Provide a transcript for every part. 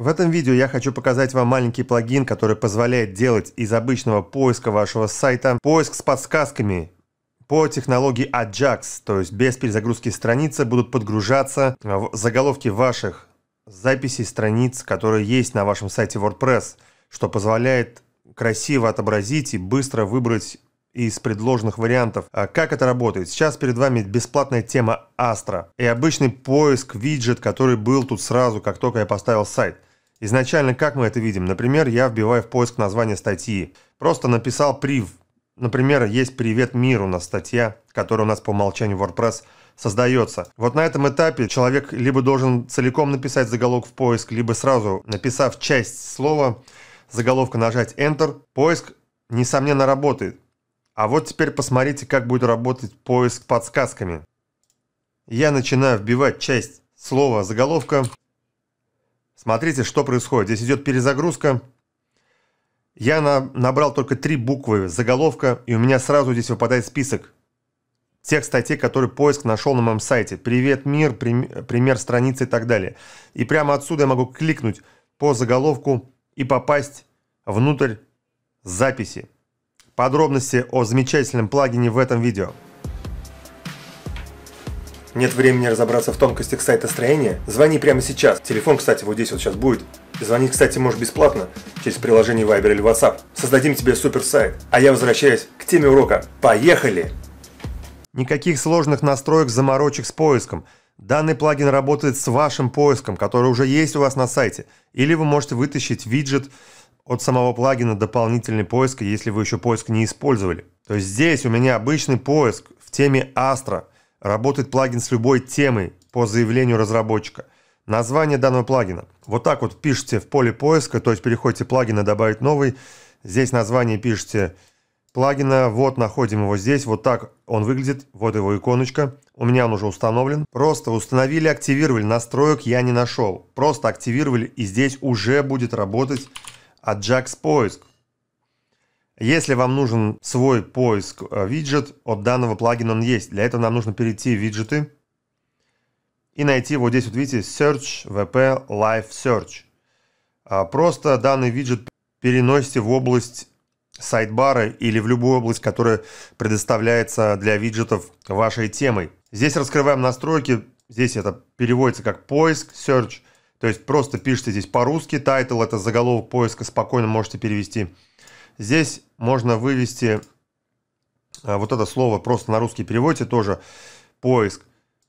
В этом видео я хочу показать вам маленький плагин, который позволяет делать из обычного поиска вашего сайта поиск с подсказками по технологии Ajax, то есть без перезагрузки страницы будут подгружаться в заголовки ваших записей страниц, которые есть на вашем сайте WordPress, что позволяет красиво отобразить и быстро выбрать из предложенных вариантов. А как это работает? Сейчас перед вами бесплатная тема Astra и обычный поиск виджет, который был тут сразу, как только я поставил сайт. Изначально как мы это видим? Например, я вбиваю в поиск название статьи. Просто написал прив. Например, есть «Привет миру» у нас статья, которая у нас по умолчанию WordPress создается. Вот на этом этапе человек либо должен целиком написать заголовок в поиск, либо сразу, написав часть слова, заголовка нажать Enter, поиск, несомненно, работает. А вот теперь посмотрите, как будет работать поиск подсказками. Я начинаю вбивать часть слова заголовка, Смотрите, что происходит. Здесь идет перезагрузка. Я на, набрал только три буквы заголовка, и у меня сразу здесь выпадает список тех статей, которые поиск нашел на моем сайте. Привет, мир, пример, пример страницы и так далее. И прямо отсюда я могу кликнуть по заголовку и попасть внутрь записи. Подробности о замечательном плагине в этом видео. Нет времени разобраться в тонкостях сайта строения? Звони прямо сейчас. Телефон, кстати, вот здесь вот сейчас будет. Звонить, кстати, можешь бесплатно через приложение Viber или WhatsApp. Создадим тебе супер сайт. А я возвращаюсь к теме урока. Поехали! Никаких сложных настроек, заморочек с поиском. Данный плагин работает с вашим поиском, который уже есть у вас на сайте. Или вы можете вытащить виджет от самого плагина дополнительный поиск, если вы еще поиск не использовали. То есть здесь у меня обычный поиск в теме Astra. Работает плагин с любой темой по заявлению разработчика. Название данного плагина. Вот так вот пишите в поле поиска, то есть переходите плагин добавить новый. Здесь название пишите плагина. Вот находим его здесь. Вот так он выглядит. Вот его иконочка. У меня он уже установлен. Просто установили, активировали. Настроек я не нашел. Просто активировали и здесь уже будет работать Ajax поиск. Если вам нужен свой поиск э, виджет, от данного плагина он есть. Для этого нам нужно перейти в виджеты и найти вот здесь, вот видите, Search VP Live Search. А, просто данный виджет переносите в область сайдбара или в любую область, которая предоставляется для виджетов вашей темой. Здесь раскрываем настройки, здесь это переводится как поиск, search, то есть просто пишите здесь по-русски, Title это заголовок поиска, спокойно можете перевести – Здесь можно вывести э, вот это слово просто на русский переводе тоже поиск.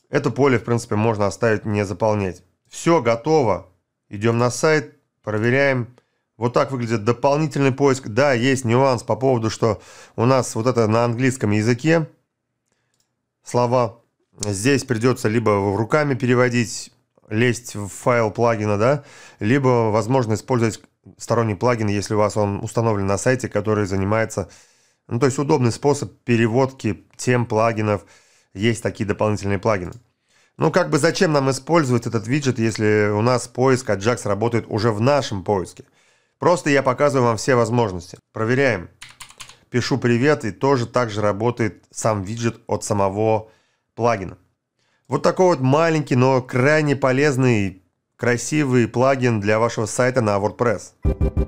Это поле, в принципе, можно оставить не заполнять. Все готово. Идем на сайт, проверяем. Вот так выглядит дополнительный поиск. Да, есть нюанс по поводу, что у нас вот это на английском языке слова. Здесь придется либо руками переводить, лезть в файл плагина, да, либо, возможно, использовать сторонний плагин, если у вас он установлен на сайте, который занимается... Ну, то есть удобный способ переводки тем плагинов. Есть такие дополнительные плагины. Ну, как бы зачем нам использовать этот виджет, если у нас поиск Ajax работает уже в нашем поиске? Просто я показываю вам все возможности. Проверяем. Пишу привет, и тоже так же работает сам виджет от самого плагина. Вот такой вот маленький, но крайне полезный красивый плагин для вашего сайта на WordPress.